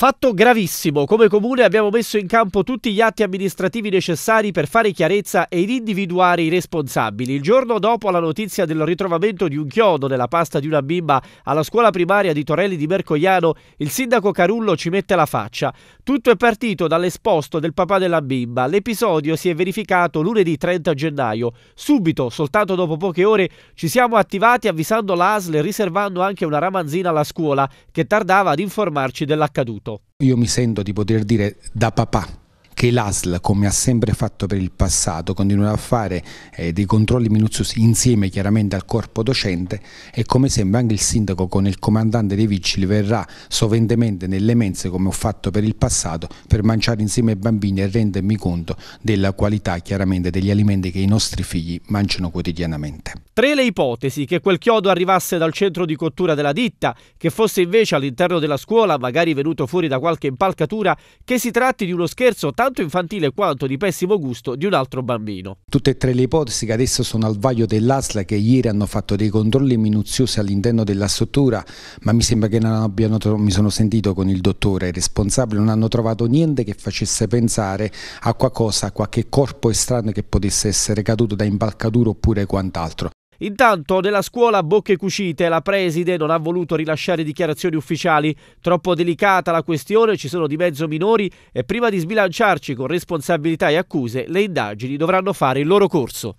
Fatto gravissimo, come comune abbiamo messo in campo tutti gli atti amministrativi necessari per fare chiarezza ed individuare i responsabili. Il giorno dopo la notizia del ritrovamento di un chiodo nella pasta di una bimba alla scuola primaria di Torelli di Mercogliano, il sindaco Carullo ci mette la faccia. Tutto è partito dall'esposto del papà della bimba. L'episodio si è verificato lunedì 30 gennaio. Subito, soltanto dopo poche ore, ci siamo attivati avvisando l'ASL e riservando anche una ramanzina alla scuola che tardava ad informarci dell'accaduto fatto? Certo. Io mi sento di poter dire da papà che l'ASL, come ha sempre fatto per il passato, continuerà a fare eh, dei controlli minuziosi insieme chiaramente al corpo docente e come sempre anche il sindaco con il comandante dei vigili verrà soventemente nelle mense come ho fatto per il passato per mangiare insieme ai bambini e rendermi conto della qualità chiaramente degli alimenti che i nostri figli mangiano quotidianamente. Tre le ipotesi, che quel chiodo arrivasse dal centro di cottura della ditta, che fosse invece all'interno della scuola, magari venuto fuori da qualche impalcatura, che si tratti di uno scherzo tanto infantile quanto di pessimo gusto di un altro bambino. Tutte e tre le ipotesi che adesso sono al vaglio dell'ASL che ieri hanno fatto dei controlli minuziosi all'interno della struttura, ma mi sembra che non abbiano, trovato, mi sono sentito con il dottore il responsabile, non hanno trovato niente che facesse pensare a qualcosa, a qualche corpo estraneo che potesse essere caduto da impalcatura oppure quant'altro. Intanto nella scuola Bocche Cucite la preside non ha voluto rilasciare dichiarazioni ufficiali, troppo delicata la questione, ci sono di mezzo minori e prima di sbilanciarci con responsabilità e accuse le indagini dovranno fare il loro corso.